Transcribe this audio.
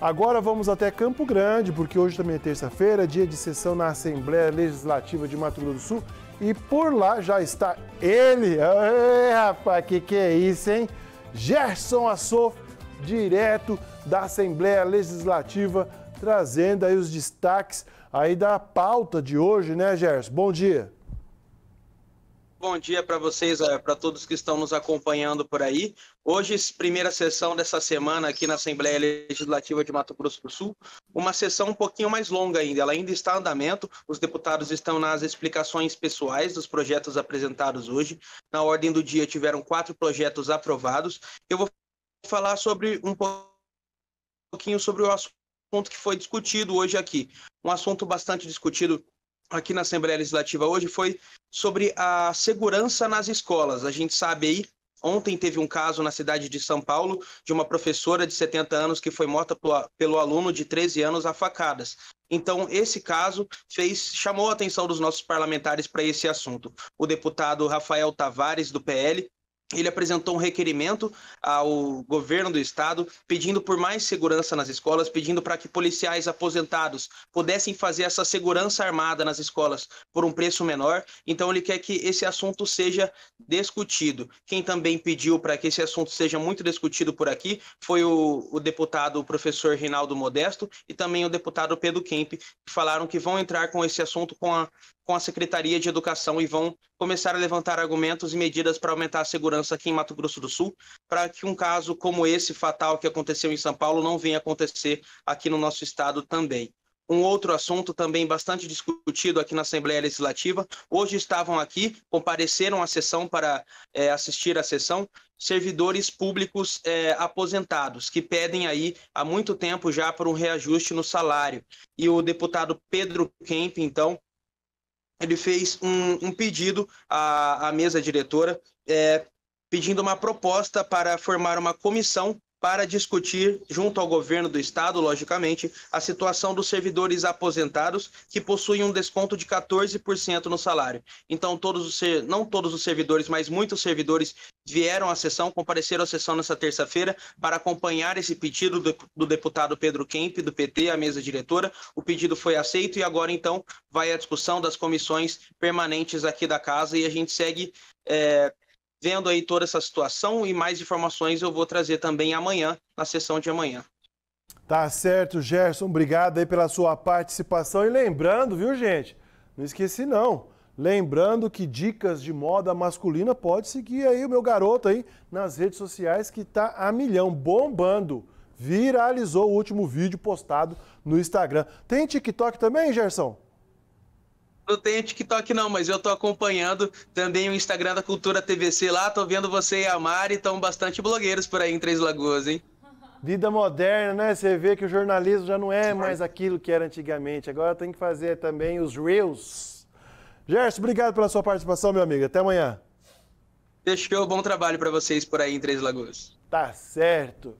Agora vamos até Campo Grande, porque hoje também é terça-feira, dia de sessão na Assembleia Legislativa de Mato Grosso do Sul. E por lá já está ele. Ei, rapaz, que que é isso, hein? Gerson Assof, direto da Assembleia Legislativa, trazendo aí os destaques aí da pauta de hoje, né, Gerson? Bom dia. Bom dia para vocês, eh, para todos que estão nos acompanhando por aí. Hoje, primeira sessão dessa semana aqui na Assembleia Legislativa de Mato Grosso do Sul, uma sessão um pouquinho mais longa ainda. Ela ainda está em andamento, os deputados estão nas explicações pessoais dos projetos apresentados hoje. Na ordem do dia, tiveram quatro projetos aprovados. Eu vou falar sobre um pouquinho sobre o assunto que foi discutido hoje aqui. Um assunto bastante discutido aqui na Assembleia Legislativa hoje foi sobre a segurança nas escolas. A gente sabe aí Ontem teve um caso na cidade de São Paulo de uma professora de 70 anos que foi morta pelo aluno de 13 anos a facadas. Então, esse caso fez, chamou a atenção dos nossos parlamentares para esse assunto. O deputado Rafael Tavares, do PL, ele apresentou um requerimento ao governo do estado pedindo por mais segurança nas escolas, pedindo para que policiais aposentados pudessem fazer essa segurança armada nas escolas por um preço menor. Então ele quer que esse assunto seja discutido. Quem também pediu para que esse assunto seja muito discutido por aqui foi o, o deputado o professor Reinaldo Modesto e também o deputado Pedro Kemp, que falaram que vão entrar com esse assunto com a, com a Secretaria de Educação e vão começar a levantar argumentos e medidas para aumentar a segurança segurança aqui em Mato Grosso do Sul, para que um caso como esse fatal que aconteceu em São Paulo não venha acontecer aqui no nosso estado também. Um outro assunto também bastante discutido aqui na Assembleia Legislativa. Hoje estavam aqui, compareceram à sessão para é, assistir à sessão, servidores públicos é, aposentados, que pedem aí há muito tempo já por um reajuste no salário. E o deputado Pedro Kemp, então, ele fez um, um pedido à, à mesa diretora é, pedindo uma proposta para formar uma comissão para discutir, junto ao governo do estado, logicamente, a situação dos servidores aposentados que possuem um desconto de 14% no salário. Então, todos os, não todos os servidores, mas muitos servidores vieram à sessão, compareceram à sessão nessa terça-feira para acompanhar esse pedido do, deputado Pedro Kemp, do PT, à mesa diretora. O pedido foi aceito e agora, então, vai a discussão das comissões permanentes aqui da casa e a gente segue é, vendo aí toda essa situação e mais informações eu vou trazer também amanhã, na sessão de amanhã. Tá certo, Gerson. Obrigado aí pela sua participação. E lembrando, viu, gente? Não esqueci, não. Lembrando que dicas de moda masculina pode seguir aí o meu garoto aí nas redes sociais que tá a milhão, bombando. Viralizou o último vídeo postado no Instagram. Tem TikTok também, Gerson? não tenho TikTok não, mas eu tô acompanhando também o Instagram da Cultura TVC lá, tô vendo você e a Mari, estão bastante blogueiros por aí em Três Lagoas, hein? Vida moderna, né? Você vê que o jornalismo já não é mais aquilo que era antigamente. Agora tem que fazer também os reels. Gerson, obrigado pela sua participação, meu amigo. Até amanhã. Deixou bom trabalho para vocês por aí em Três Lagoas. Tá certo.